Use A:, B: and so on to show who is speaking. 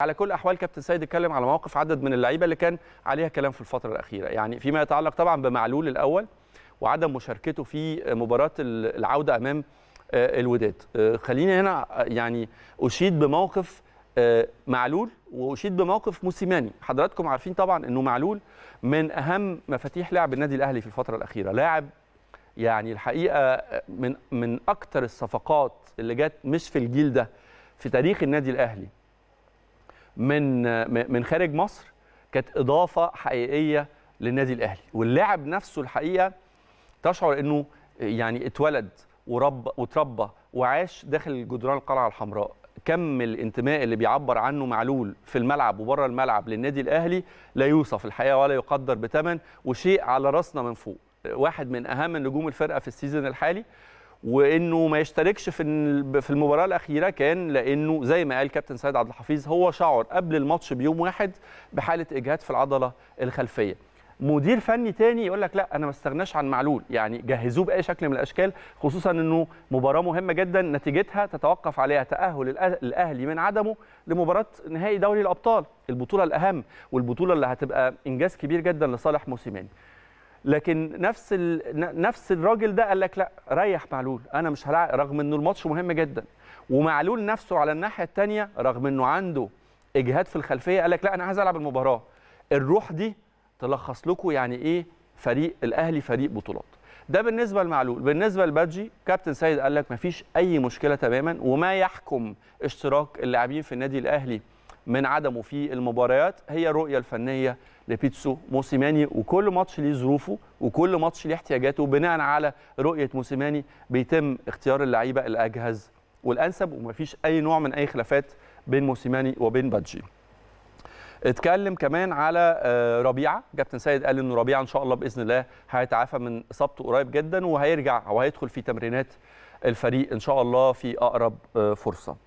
A: على كل احوال كابتن سيد اتكلم على مواقف عدد من اللعيبه اللي كان عليها كلام في الفتره الاخيره يعني فيما يتعلق طبعا بمعلول الاول وعدم مشاركته في مباراه العوده امام آه، الوداد آه، خليني هنا آه، يعني اشيد بموقف معلول واشيد بموقف موسيماني حضراتكم عارفين طبعا انه معلول من اهم مفاتيح لعب النادي الاهلي في الفتره الاخيره لاعب يعني الحقيقه من من اكثر الصفقات اللي جت مش في الجيل ده في تاريخ النادي الاهلي من من خارج مصر كانت اضافه حقيقيه للنادي الاهلي واللاعب نفسه الحقيقه تشعر انه يعني اتولد ورب وتربى وعاش داخل جدران القلعه الحمراء كم الانتماء اللي بيعبر عنه معلول في الملعب وبره الملعب للنادي الاهلي لا يوصف الحقيقه ولا يقدر بثمن وشيء على راسنا من فوق واحد من اهم نجوم الفرقه في السيزون الحالي وانه ما يشتركش في في المباراه الاخيره كان لانه زي ما قال كابتن سيد عبد الحفيظ هو شعر قبل الماتش بيوم واحد بحاله اجهاد في العضله الخلفيه مدير فني تاني يقول لك لا انا ما استغناش عن معلول يعني جهزوه باي شكل من الاشكال خصوصا انه مباراه مهمه جدا نتيجتها تتوقف عليها تاهل الاهلي من عدمه لمباراه نهائي دوري الابطال البطوله الاهم والبطوله اللي هتبقى انجاز كبير جدا لصالح موسيماني لكن نفس ال... نفس الراجل ده قال لك لا ريح معلول انا مش هلعب رغم انه الماتش مهم جدا ومعلول نفسه على الناحيه الثانيه رغم انه عنده اجهاد في الخلفيه قال لك لا انا عايز العب المباراه الروح دي تلخص لكم يعني ايه فريق الاهلي فريق بطولات ده بالنسبه لمعلول بالنسبه لبادجي كابتن سيد قال لك مفيش اي مشكله تماما وما يحكم اشتراك اللاعبين في النادي الاهلي من عدمه في المباريات هي الرؤيه الفنيه لبيتسو موسيماني وكل ماتش ليه ظروفه وكل ماتش ليه احتياجاته بناء على رؤيه موسيماني بيتم اختيار اللعيبه الاجهز والانسب ومفيش اي نوع من اي خلافات بين موسيماني وبين بادجي اتكلم كمان على آه، ربيعه كابتن سيد قال ان ربيعه ان شاء الله باذن الله هيتعافى من اصابته قريب جدا وهيرجع وهيدخل في تمرينات الفريق ان شاء الله في اقرب آه، فرصه